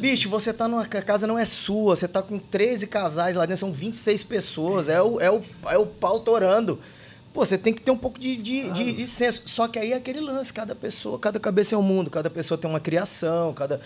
Bicho, você tá numa casa não é sua, você tá com 13 casais lá dentro, são 26 pessoas, é o, é o, é o pau torando. Pô, você tem que ter um pouco de, de, claro. de, de, senso. Só que aí é aquele lance, cada pessoa, cada cabeça é um mundo, cada pessoa tem uma criação, cada.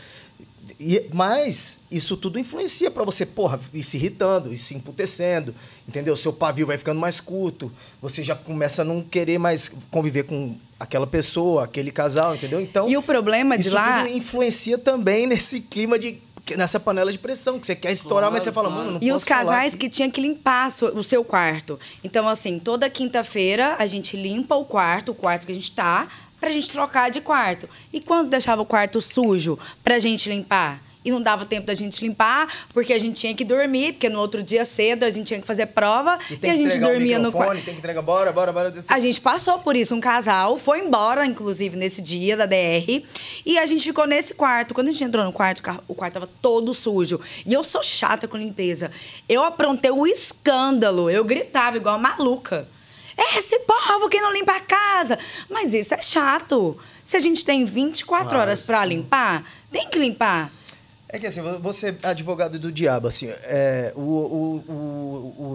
E, mas isso tudo influencia para você, porra, ir se irritando, ir se emputecendo, entendeu? Seu pavio vai ficando mais curto, você já começa a não querer mais conviver com aquela pessoa, aquele casal, entendeu? Então. E o problema de lá. Tudo influencia também nesse clima de nessa panela de pressão, que você quer estourar, claro, mas você fala, mano, não E os casais que tinham que limpar o seu quarto. Então, assim, toda quinta-feira a gente limpa o quarto, o quarto que a gente tá, pra gente trocar de quarto. E quando deixava o quarto sujo pra gente limpar? E não dava tempo da gente limpar, porque a gente tinha que dormir, porque no outro dia cedo a gente tinha que fazer prova e, e a gente dormia no quarto. Tem que entregar, bora, bora, bora. Desse... A gente passou por isso, um casal foi embora, inclusive, nesse dia da DR. E a gente ficou nesse quarto. Quando a gente entrou no quarto, o quarto tava todo sujo. E eu sou chata com limpeza. Eu aprontei um escândalo, eu gritava igual maluca. É esse povo que não limpa a casa. Mas isso é chato. Se a gente tem 24 Nossa. horas para limpar, tem que limpar. É que assim, você é advogado do diabo, assim, é, o, o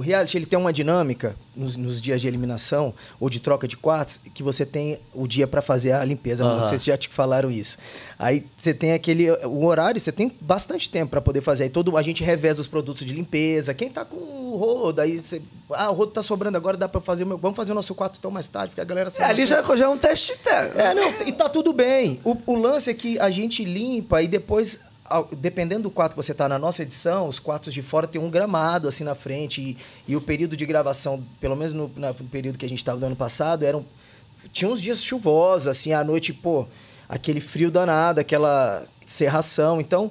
reality ele tem uma dinâmica nos, nos, dias de eliminação ou de troca de quartos que você tem o dia para fazer a limpeza. Uhum. Não sei se já te falaram isso. Aí você tem aquele o horário, você tem bastante tempo para poder fazer. Aí todo a gente reveza os produtos de limpeza. Quem tá com o rodo, aí você, ah, o rodo tá sobrando agora, dá para fazer o meu, vamos fazer o nosso quarto tão mais tarde, porque a galera sai. É, ali já, já é um teste. É, não, e tá tudo bem. O, o lance é que a gente limpa e depois dependendo do quarto que você está na nossa edição, os quartos de fora tem um gramado assim na frente e, e o período de gravação, pelo menos no, no período que a gente estava no ano passado, eram tinha uns dias chuvosos, assim, à noite, pô, aquele frio danado, aquela serração. Então,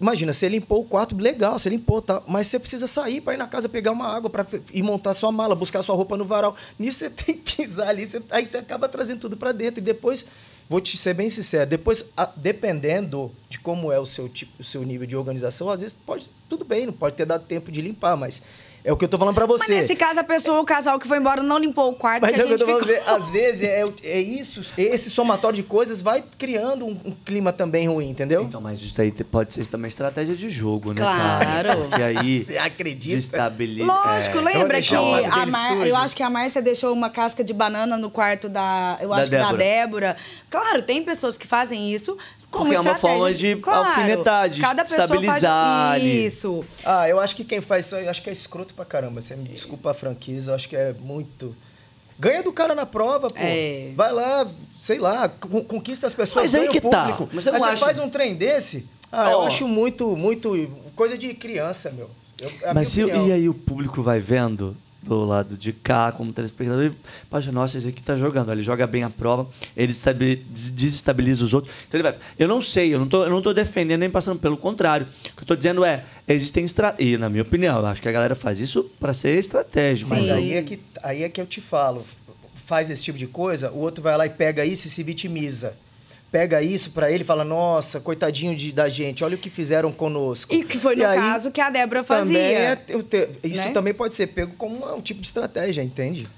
imagina, você limpou o quarto, legal, você limpou, tá? Mas você precisa sair para ir na casa pegar uma água para ir montar sua mala, buscar sua roupa no varal. Nisso você tem que pisar ali, você, aí você acaba trazendo tudo para dentro e depois Vou te ser bem sincero, depois, a, dependendo de como é o seu, tipo, o seu nível de organização, às vezes pode tudo bem, não pode ter dado tempo de limpar, mas é o que eu tô falando para você. Mas nesse caso, a pessoa, o casal que foi embora não limpou o quarto. Mas que é o que eu tô falando você. Às vezes é, é isso, esse somatório de coisas vai criando um, um, clima também ruim, entendeu? Então, mas isso aí pode ser também estratégia de jogo, né? Claro. Que aí. Você acredita? Lógico, é. lembra então, que a Mar... eu acho que a Márcia deixou uma casca de banana no quarto da. Eu acho da que Débora. da Débora. Claro, tem pessoas que fazem isso, como Porque é uma forma de claro, alfinetar, de cada estabilizar. Faz isso. Ah, eu acho que quem faz isso, acho que é escroto pra caramba. Você me desculpa a franquia, eu acho que é muito. Ganha do cara na prova, pô. É. Vai lá, sei lá, conquista as pessoas, Mas aí que tá. público. Tá. Mas, Mas você faz um trem desse? Ah, oh. eu acho muito, muito. coisa de criança, meu. Eu, Mas se, e aí o público vai vendo? do lado de cá, como telespectador, tá e, Paja, nossa, esse aqui tá jogando, ele joga bem a prova, ele desestabiliza os outros. Então ele vai. Eu não sei, eu não tô, eu não tô defendendo nem passando, pelo contrário. O que eu estou dizendo é, existem estratégias. E, na minha opinião, eu acho que a galera faz isso para ser estratégico. Mas aí é, que, aí é que eu te falo. Faz esse tipo de coisa, o outro vai lá e pega isso e se vitimiza pega isso para ele e fala: Nossa, coitadinho de, da gente, olha o que fizeram conosco. E que foi no caso que a Débora fazia. É, te, isso né? também pode ser pego como um tipo de estratégia, entende?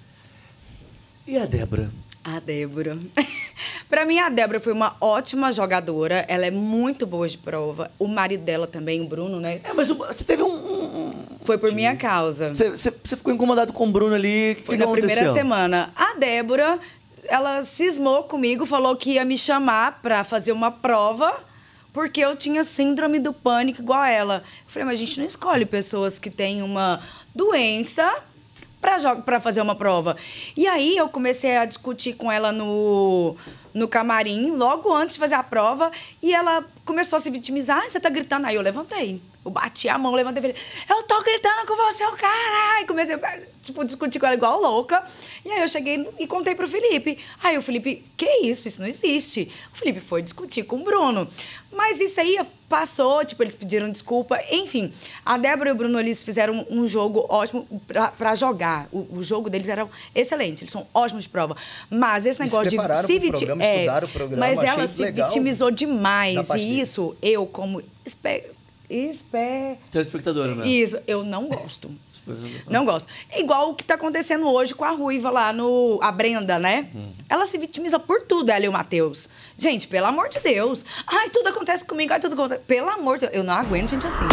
E a Débora? A Débora. para mim, a Débora foi uma ótima jogadora. Ela é muito boa de prova. O marido dela também, o Bruno, né? É, mas você teve um. Foi por minha causa. Você, você, ficou incomodado com o Bruno ali? Foi que na primeira semana. A Débora ela cismou comigo, falou que ia me chamar pra fazer uma prova, porque eu tinha síndrome do pânico igual a ela. Eu falei, mas a gente não escolhe pessoas que têm uma doença pra, pra fazer uma prova. E aí eu comecei a discutir com ela no, no camarim, logo antes de fazer a prova, e ela começou a se vitimizar. você tá gritando. Aí eu levantei. Eu bati a mão, levantei e falei, eu tô gritando com você, o cara! comecei a, tipo, discutir com ela igual louca. E aí eu cheguei e contei pro Felipe. Aí o Felipe, que isso? Isso não existe. O Felipe foi discutir com o Bruno. Mas isso aí passou, tipo, eles pediram desculpa. Enfim, a Débora e o Bruno, eles fizeram um jogo ótimo para jogar. O, o, jogo deles era excelente, eles são ótimos de prova. Mas esse negócio de se vitimizar é, estudar o programa. Mas ela se vitimizou demais. E isso, eu, como. Espe... Espe... Telespectadora, né? Isso, eu não gosto. Não gosto. É igual o que está acontecendo hoje com a Ruiva lá no. A Brenda, né? Hum. Ela se vitimiza por tudo, ela e o Matheus. Gente, pelo amor de Deus. Ai, tudo acontece comigo, ai, tudo acontece. Pelo amor de Deus. Eu não aguento gente assim.